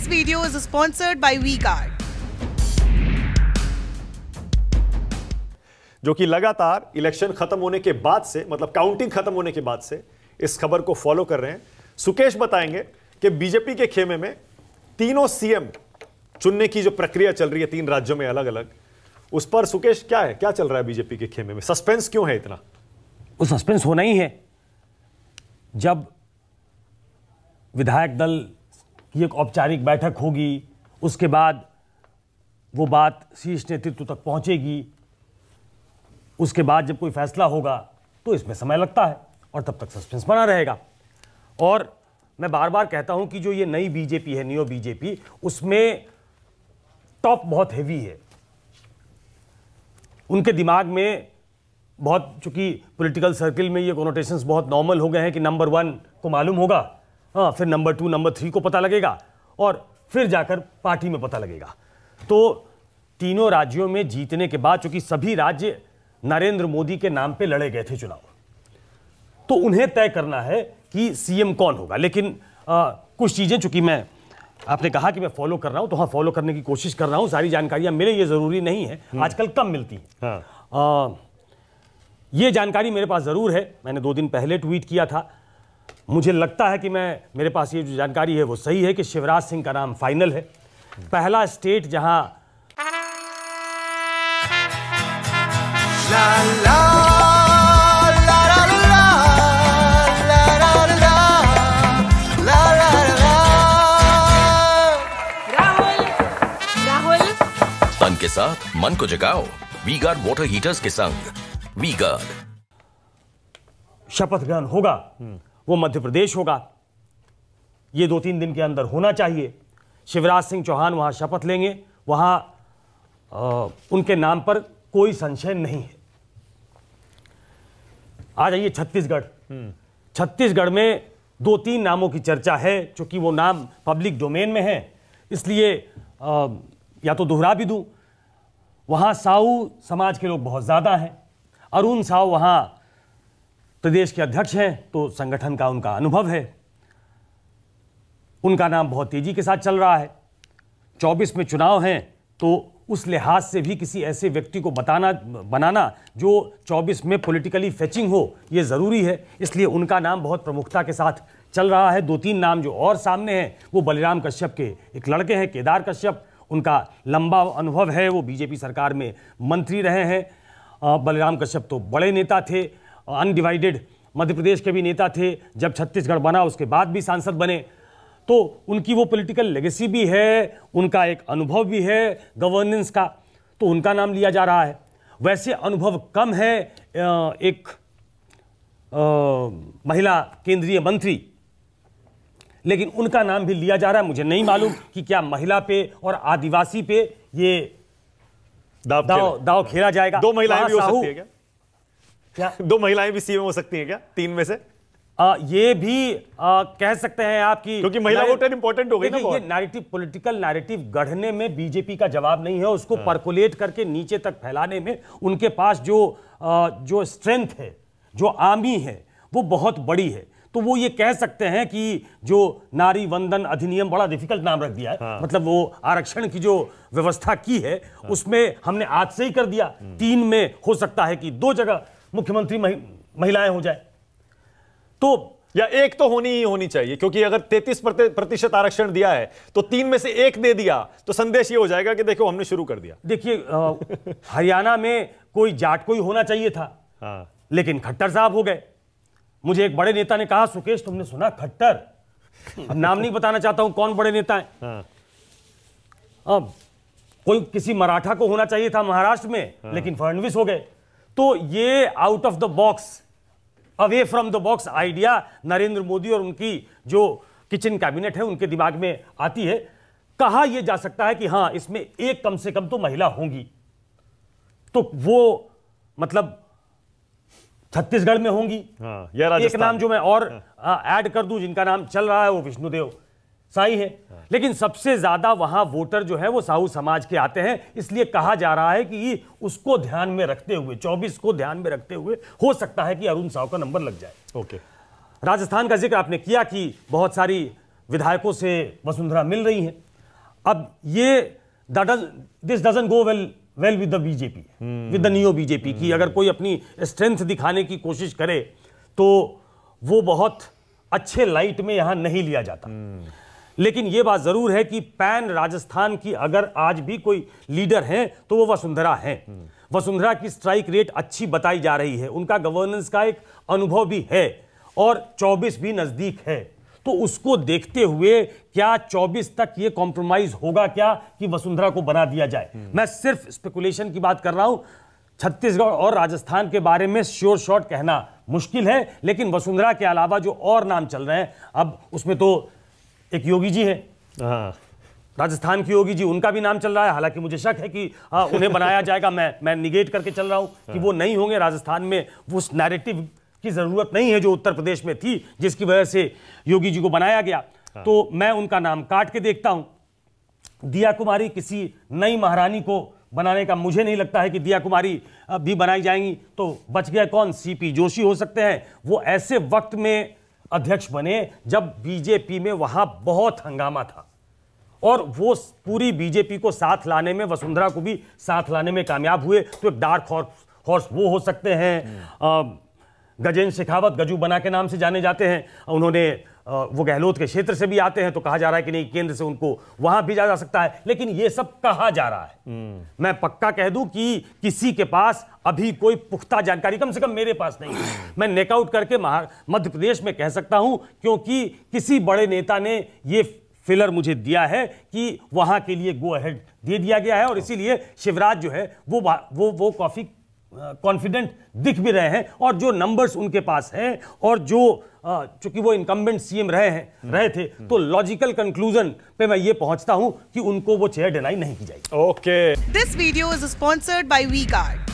This video is sponsored by WeGuard. जो कि लगातार इलेक्शन खत्म होने के बाद से मतलब काउंटिंग खत्म होने के बाद से इस खबर को फॉलो कर रहे हैं सुकेश बताएंगे कि बीजेपी के खेमे में तीनों सीएम चुनने की जो प्रक्रिया चल रही है तीन राज्यों में अलग अलग उस पर सुकेश क्या है क्या चल रहा है बीजेपी के खेमे में सस्पेंस क्यों है इतना वो सस्पेंस होना ही है जब विधायक दल कि एक औपचारिक बैठक होगी उसके बाद वो बात शीर्ष नेतृत्व तक पहुंचेगी उसके बाद जब कोई फैसला होगा तो इसमें समय लगता है और तब तक सस्पेंस बना रहेगा और मैं बार बार कहता हूं कि जो ये नई बीजेपी है न्यू बीजेपी उसमें टॉप बहुत हैवी है उनके दिमाग में बहुत चूंकि पॉलिटिकल सर्किल में ये कोनोटेशंस बहुत नॉर्मल हो गए हैं कि नंबर वन को मालूम होगा हाँ फिर नंबर टू नंबर थ्री को पता लगेगा और फिर जाकर पार्टी में पता लगेगा तो तीनों राज्यों में जीतने के बाद चूंकि सभी राज्य नरेंद्र मोदी के नाम पे लड़े गए थे चुनाव तो उन्हें तय करना है कि सीएम कौन होगा लेकिन आ, कुछ चीज़ें चूंकि मैं आपने कहा कि मैं फॉलो कर रहा हूं तो हाँ फॉलो करने की कोशिश कर रहा हूं सारी जानकारियां मिले ये ज़रूरी नहीं है हम्म। आजकल कम मिलती हैं हाँ। ये जानकारी मेरे पास ज़रूर है मैंने दो दिन पहले ट्वीट किया था मुझे लगता है कि मैं मेरे पास ये जो जानकारी है वो सही है कि शिवराज सिंह का नाम फाइनल है पहला स्टेट जहां ला के साथ मन को जगाओ वी वाटर हीटर्स के संग वी शपथ ग्रहण होगा वो मध्य प्रदेश होगा ये दो तीन दिन के अंदर होना चाहिए शिवराज सिंह चौहान वहाँ शपथ लेंगे वहाँ उनके नाम पर कोई संशय नहीं है आ जाइए छत्तीसगढ़ हम्म। छत्तीसगढ़ में दो तीन नामों की चर्चा है चूँकि वो नाम पब्लिक डोमेन में है इसलिए आ, या तो दोहरा भी दूँ वहाँ साऊ समाज के लोग बहुत ज़्यादा हैं अरुण साहू वहाँ प्रदेश के अध्यक्ष हैं तो संगठन का उनका अनुभव है उनका नाम बहुत तेज़ी के साथ चल रहा है चौबीस में चुनाव हैं तो उस लिहाज से भी किसी ऐसे व्यक्ति को बताना बनाना जो 24 में पॉलिटिकली फैचिंग हो ये ज़रूरी है इसलिए उनका नाम बहुत प्रमुखता के साथ चल रहा है दो तीन नाम जो और सामने हैं वो बलिराम कश्यप के एक लड़के हैं केदार कश्यप उनका लंबा अनुभव है वो बीजेपी सरकार में मंत्री रहे हैं बलराम कश्यप तो बड़े नेता थे अनडिवाइडेड मध्य प्रदेश के भी नेता थे जब छत्तीसगढ़ बना उसके बाद भी सांसद बने तो उनकी वो पॉलिटिकल लेगेसी भी है उनका एक अनुभव भी है गवर्नेंस का तो उनका नाम लिया जा रहा है वैसे अनुभव कम है एक महिला केंद्रीय मंत्री लेकिन उनका नाम भी लिया जा रहा है मुझे नहीं मालूम कि क्या महिला पे और आदिवासी पे ये दाव, दाव, दाव खेला जाएगा दो महिलाएं भी हो सकती है क्या क्या दो महिलाएं भी सीएम हो सकती हैं क्या तीन में से आ, ये भी आ, कह सकते हैं आपकी क्योंकि महिला वोटर इंपॉर्टेंट हो गई ना ये नैरेटिव पॉलिटिकल नैरेटिव गढ़ने में बीजेपी का जवाब नहीं है उसको परकुलेट हाँ। करके नीचे तक फैलाने में उनके पास जो आ, जो स्ट्रेंथ है जो आमी है वो बहुत बड़ी है तो वो ये कह सकते हैं कि जो नारी वंदन अधिनियम बड़ा डिफिकल्ट नाम रख दिया है हाँ। मतलब वो आरक्षण की जो व्यवस्था की है हाँ। उसमें हमने आज से ही कर दिया हम्म। तीन में हो सकता है कि दो जगह मुख्यमंत्री महिलाएं हो जाए तो या एक तो होनी ही होनी चाहिए क्योंकि अगर 33 प्रतिशत आरक्षण दिया है तो तीन में से एक दे दिया तो संदेश ये हो जाएगा कि देखो हमने शुरू कर दिया देखिए हरियाणा में कोई जाट कोई होना चाहिए था हाँ। लेकिन खट्टर साहब हो गए मुझे एक बड़े नेता ने कहा सुकेश तुमने सुना खट्टर अब नाम नहीं बताना चाहता हूं कौन बड़े नेता है हाँ। अब कोई किसी मराठा को होना चाहिए था महाराष्ट्र में हाँ। लेकिन फडणवीस हो गए तो ये out of the box away from the box idea Narendra Modi और उनकी जो किचन कैबिनेट है उनके दिमाग में आती है कहा यह जा सकता है कि हां इसमें एक कम से कम तो महिला होंगी तो वो मतलब छत्तीसगढ़ में होंगी हाँ, एक नाम जो मैं और ऐड हाँ।, हाँ कर दूं जिनका नाम चल रहा है वो विष्णुदेव साई है लेकिन सबसे ज़्यादा वहां वोटर जो है वो साहू समाज के आते हैं इसलिए कहा जा रहा है कि उसको ध्यान में रखते हुए 24 को ध्यान में रखते हुए हो सकता है कि अरुण साहु का नंबर लग जाए ओके राजस्थान का जिक्र आपने किया कि बहुत सारी विधायकों से वसुंधरा मिल रही हैं अब ये this doesn't go well well with the BJP with the new BJP की हम्म। अगर कोई अपनी स्ट्रेंथ दिखाने की कोशिश करे तो वो बहुत अच्छे लाइट में यहां नहीं लिया जाता हम्म। लेकिन ये बात ज़रूर है कि पैन राजस्थान की अगर आज भी कोई लीडर हैं तो वो वसुंधरा हैं वसुंधरा की स्ट्राइक रेट अच्छी बताई जा रही है उनका गवर्नेंस का एक अनुभव भी है और 24 भी नज़दीक है तो उसको देखते हुए क्या 24 तक ये कॉम्प्रोमाइज होगा क्या कि वसुंधरा को बना दिया जाए हम्म। मैं सिर्फ स्पेकुलेशन की बात कर रहा हूं छत्तीसगढ़ और राजस्थान के बारे में श्योर शॉर्ट कहना मुश्किल है लेकिन वसुंधरा के अलावा जो और नाम चल रहे हैं अब उसमें तो एक योगी जी है हाँ। राजस्थान की योगी जी उनका भी नाम चल रहा है हालांकि मुझे शक है कि आ, हाँ, उन्हें बनाया जाएगा मैं मैं निगेट करके चल रहा हूँ कि हाँ। वो नहीं होंगे राजस्थान में वो उस नैरेटिव की ज़रूरत नहीं है जो उत्तर प्रदेश में थी जिसकी वजह से योगी जी को बनाया गया तो मैं उनका नाम काट के देखता हूँ दिया कुमारी किसी नई महारानी को बनाने का मुझे नहीं लगता है कि दिया कुमारी भी बनाई जाएंगी तो बच गया कौन सी जोशी हो सकते हैं वो ऐसे वक्त में अध्यक्ष बने जब बीजेपी में वहां बहुत हंगामा था और वो पूरी बीजेपी को साथ लाने में वसुंधरा को भी साथ लाने में कामयाब हुए तो एक डार्क हॉर्स हॉर्स वो हो सकते हैं गजेंद्र शेखावत गजू बना के नाम से जाने जाते हैं उन्होंने वो गहलोत के क्षेत्र से भी आते हैं तो कहा जा रहा है कि नहीं केंद्र से उनको वहां भेजा जा सकता है लेकिन ये सब कहा जा रहा है हम्म। मैं पक्का कह दूं कि किसी के पास अभी कोई पुख्ता जानकारी कम से कम मेरे पास नहीं है हम्म। मैं नेकआउट करके मध्य प्रदेश में कह सकता हूं क्योंकि किसी बड़े नेता ने ये फिलर मुझे दिया है कि वहां के लिए गो अहेड दे दिया गया है और हाँ। इसीलिए शिवराज जो है वो वो वो कॉफी कॉन्फिडेंट दिख भी रहे हैं और जो नंबर्स उनके पास हैं और जो चूंकि वो इनकम्बेंट सीएम रहे हैं हम्म। रहे थे तो लॉजिकल हम्म। कंक्लूजन पे मैं ये पहुंचता हूं कि उनको वो चेयर डिनाई नहीं की जाएगी okay this video is sponsored by V card